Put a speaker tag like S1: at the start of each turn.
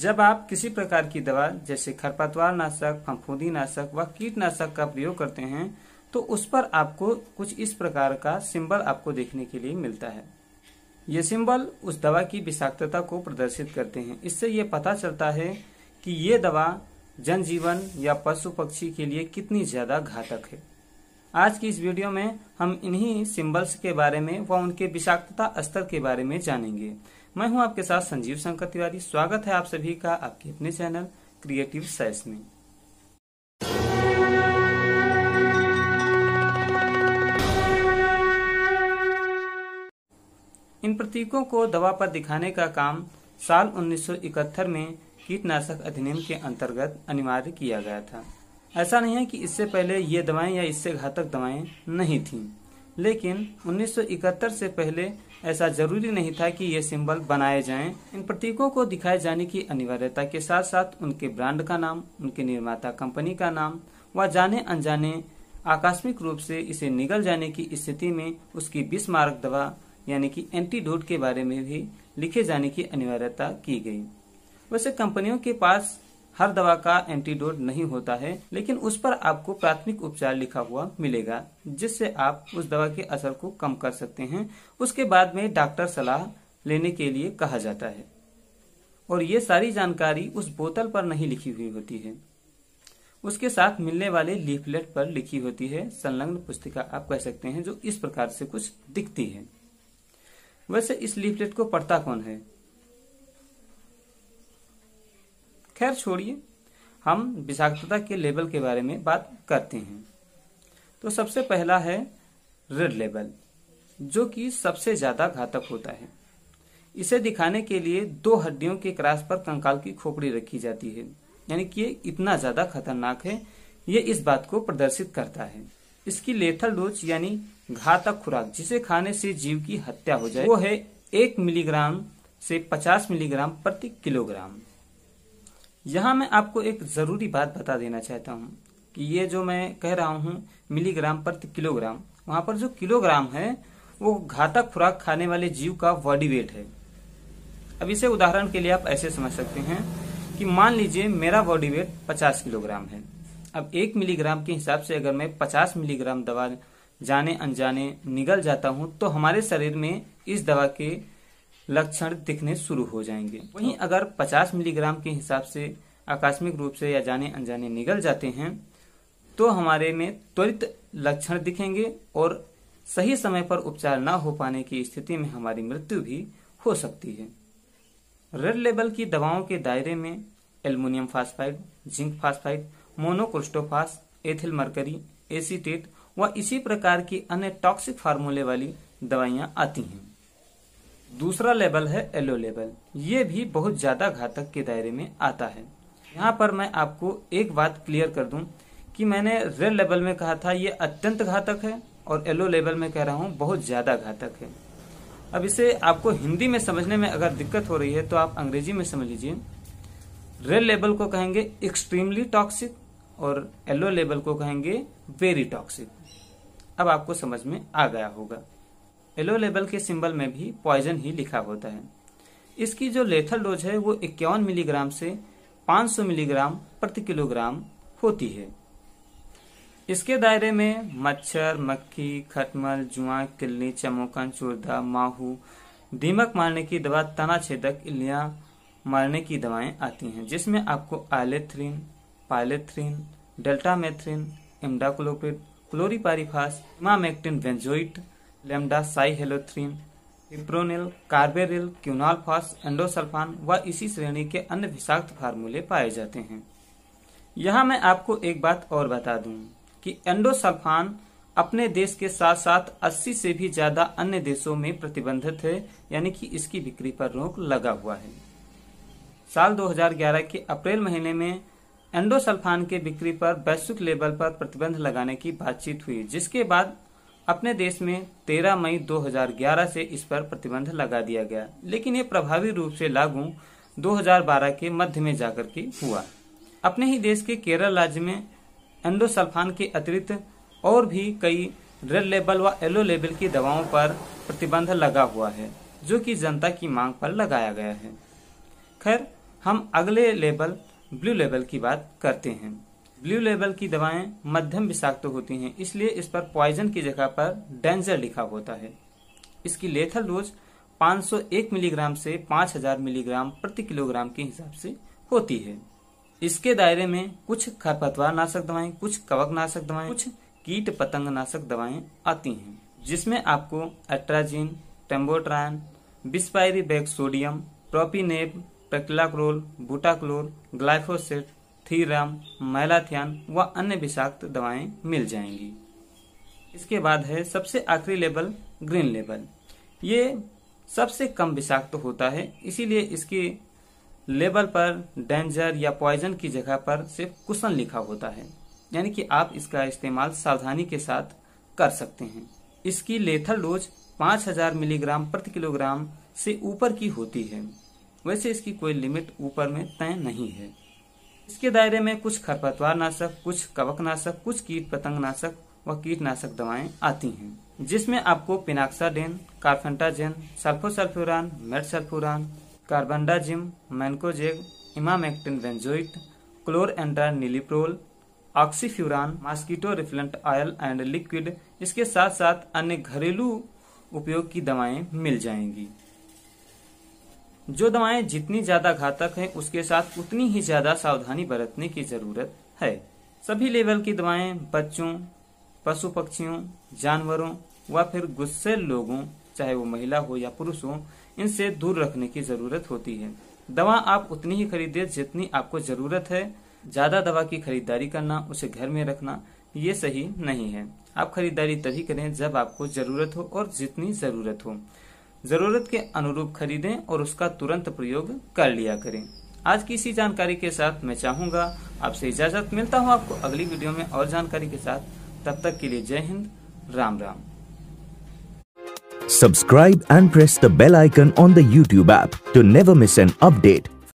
S1: जब आप किसी प्रकार की दवा जैसे खरपतवार नाशक फंफूदी नाशक व कीटनाशक का प्रयोग करते हैं तो उस पर आपको कुछ इस प्रकार का सिंबल आपको देखने के लिए मिलता है ये सिंबल उस दवा की विषाक्तता को प्रदर्शित करते हैं इससे ये पता चलता है कि ये दवा जनजीवन या पशु पक्षी के लिए कितनी ज्यादा घातक है आज की इस वीडियो में हम इन्हीं सिंबल्स के बारे में व उनके विषाक्तता स्तर के बारे में जानेंगे मैं हूं आपके साथ संजीव शंकर तिवारी स्वागत है आप सभी का आपके अपने चैनल क्रिएटिव साइंस में इन प्रतीकों को दवा पर दिखाने का काम साल 1971 में कीटनाशक अधिनियम के अंतर्गत अनिवार्य किया गया था ऐसा नहीं है कि इससे पहले ये दवाएं या इससे घातक दवाएं नहीं थीं लेकिन 1971 से पहले ऐसा जरूरी नहीं था कि ये सिंबल बनाए जाएं। इन प्रतीकों को दिखाए जाने की अनिवार्यता के साथ साथ उनके ब्रांड का नाम उनके निर्माता कंपनी का नाम व जाने अनजाने आकस्मिक रूप से इसे निगल जाने की स्थिति में उसकी बिस्मारक दवा यानी कि एंटीडोट के बारे में भी लिखे जाने की अनिवार्यता की गई वैसे कंपनियों के पास हर दवा का एंटीडोट नहीं होता है लेकिन उस पर आपको प्राथमिक उपचार लिखा हुआ मिलेगा जिससे आप उस दवा के असर को कम कर सकते हैं उसके बाद में डॉक्टर सलाह लेने के लिए कहा जाता है और ये सारी जानकारी उस बोतल पर नहीं लिखी हुई होती है उसके साथ मिलने वाले लीफलेट पर लिखी होती है संलग्न पुस्तिका आप कह सकते हैं जो इस प्रकार से कुछ दिखती है वैसे इस लीफलेट को पढ़ता कौन है खैर छोड़िए हम विषाक्तता के लेवल के बारे में बात करते हैं तो सबसे पहला है रेड लेवल जो कि सबसे ज्यादा घातक होता है इसे दिखाने के लिए दो हड्डियों के क्रास पर कंकाल की खोपड़ी रखी जाती है यानी कि ये इतना ज्यादा खतरनाक है ये इस बात को प्रदर्शित करता है इसकी लेथल डोज यानी घातक खुराक जिसे खाने से जीव की हत्या हो जाए वो है एक मिलीग्राम से पचास मिलीग्राम प्रति किलोग्राम यहाँ मैं आपको एक ज़रूरी बात बता देना चाहता हूँ कि ये जो मैं कह रहा हूँ मिलीग्राम प्रति किलोग्राम वहाँ पर जो किलोग्राम है वो घातक खुराक खाने वाले जीव का बॉडी वेट है अब इसे उदाहरण के लिए आप ऐसे समझ सकते हैं कि मान लीजिए मेरा बॉडी वेट 50 किलोग्राम है अब एक मिलीग्राम के हिसाब से अगर मैं 50 मिलीग्राम दवा जाने अनजाने निगल जाता हूं तो हमारे शरीर में इस दवा के लक्षण दिखने शुरू हो जाएंगे वहीं हाँ। अगर 50 मिलीग्राम के हिसाब से आकस्मिक रूप से या जाने अनजाने निगल जाते हैं तो हमारे में त्वरित लक्षण दिखेंगे और सही समय पर उपचार न हो पाने की स्थिति में हमारी मृत्यु भी हो सकती है रेड लेबल की दवाओं के दायरे में aluminium phosphide zinc phosphide monocrotophos ethyl mercury acetate व इसी प्रकार की अन्य टॉक्सिक फार्मूले वाली दवाइयां आती हैं दूसरा लेवल है येलो लेवल ये भी बहुत ज्यादा घातक के दायरे में आता है यहाँ पर मैं आपको एक बात क्लियर कर दूं कि मैंने रेड लेवल में कहा था ये अत्यंत घातक है और येलो लेवल में कह रहा हूँ बहुत ज्यादा घातक है अब इसे आपको हिंदी में समझने में अगर दिक्कत हो रही है तो आप अंग्रेजी में समझ लीजिए रेड लेवल को कहेंगे एक्सट्रीमली टॉक्सिक और येलो लेवल को कहेंगे वेरी टॉक्सिक अब आपको समझ में आ गया होगा येलो लेबल के सिंबल में भी पॉइजन ही लिखा होता है इसकी जो लेथल डोज है वो इक्यावन मिलीग्राम से 500 मिलीग्राम प्रति किलोग्राम होती है इसके दायरे में मच्छर मक्खी खटमल जुआ किल्ली चमोकन चूरदा माहू दीमक मारने की दवा तना छेदक इलिया मारने की दवाएं आती हैं जिसमें आपको pyrethrin deltamethrin imidacloprid chlorpyrifos emamectin benzoate lambda cyhalothrin fipronil carbaryl फॉस एंडोसल्फान व इसी श्रेणी के अन्य विषाक्त फार्मूले पाए जाते हैं यहाँ मैं आपको एक बात और बता दू कि एंडोसल्फान अपने देश के साथ साथ 80 से भी ज्यादा अन्य देशों में प्रतिबंधित है यानी कि इसकी बिक्री पर रोक लगा हुआ है साल 2011 के अप्रैल महीने में एंडोसल्फान के बिक्री पर वैश्विक लेवल पर प्रतिबंध लगाने की बातचीत हुई जिसके बाद अपने देश में 13 मई 2011 से इस पर प्रतिबंध लगा दिया गया लेकिन ये प्रभावी रूप से लागू 2012 के मध्य में जाकर के हुआ अपने ही देश के केरल राज्य में एंडोसल्फान के अतिरिक्त और भी कई रेड लेबल व येलो लेबल की दवाओं पर प्रतिबंध लगा हुआ है जो कि जनता की मांग पर लगाया गया है खैर हम अगले लेबल ब्लू लेबल की बात करते हैं ब्लू लेवल की दवाएं मध्यम विषाक्त होती हैं इसलिए इस पर पॉइजन की जगह पर डेंजर लिखा होता है इसकी लेथल डोज 501 मिलीग्राम से 5000 मिलीग्राम प्रति किलोग्राम के हिसाब से होती है इसके दायरे में कुछ खरपतवार नाशक दवाएं कुछ कवक नाशक दवाएं कुछ कीट पतंग नाशक दवाएं आती हैं जिसमें आपको atrazine tembotrione bispyribac sodium propineb pretilachlor butachlor glyphosate thiram malathion व अन्य विषाक्त दवाएं मिल जाएंगी इसके बाद है सबसे आखिरी लेबल ग्रीन लेबल ये सबसे कम विषाक्त होता है इसीलिए इसके लेबल पर डेंजर या पॉइजन की जगह पर सिर्फ कुशन लिखा होता है यानी कि आप इसका इस्तेमाल सावधानी के साथ कर सकते हैं इसकी लेथल डोज 5000 मिलीग्राम प्रति किलोग्राम से ऊपर की होती है वैसे इसकी कोई लिमिट ऊपर में तय नहीं है इसके दायरे में कुछ खरपतवार नाशक कुछ कवक नाशक कुछ कीट पतंग नाशक व कीटनाशक दवाएं आती हैं जिसमें आपको pinoxaden carfentrazone sulfosulfuron metsulfuron carbendazim mancozeb emamectin benzoate chlorantraniliprole oxyfluorfen mosquito repellent oil and liquid इसके साथ साथ अन्य घरेलू उपयोग की दवाएं मिल जाएंगी जो दवाएं जितनी ज्यादा घातक हैं उसके साथ उतनी ही ज्यादा सावधानी बरतने की जरूरत है सभी लेवल की दवाएं बच्चों पशु पक्षियों जानवरों व फिर गुस्से लोगों चाहे वो महिला हो या पुरुष हो इनसे दूर रखने की जरूरत होती है दवा आप उतनी ही खरीदे जितनी आपको जरूरत है ज्यादा दवा की खरीदारी करना उसे घर में रखना ये सही नहीं है आप खरीदारी तभी करें जब आपको जरूरत हो और जितनी जरूरत हो जरूरत के अनुरूप खरीदें और उसका तुरंत प्रयोग कर लिया करें आज की इसी जानकारी के साथ मैं चाहूंगा आपसे इजाजत मिलता हूं आपको अगली वीडियो में और जानकारी के साथ तब तक के लिए जय Hind Ram Ram subscribe and press the bell icon on the YouTube app to never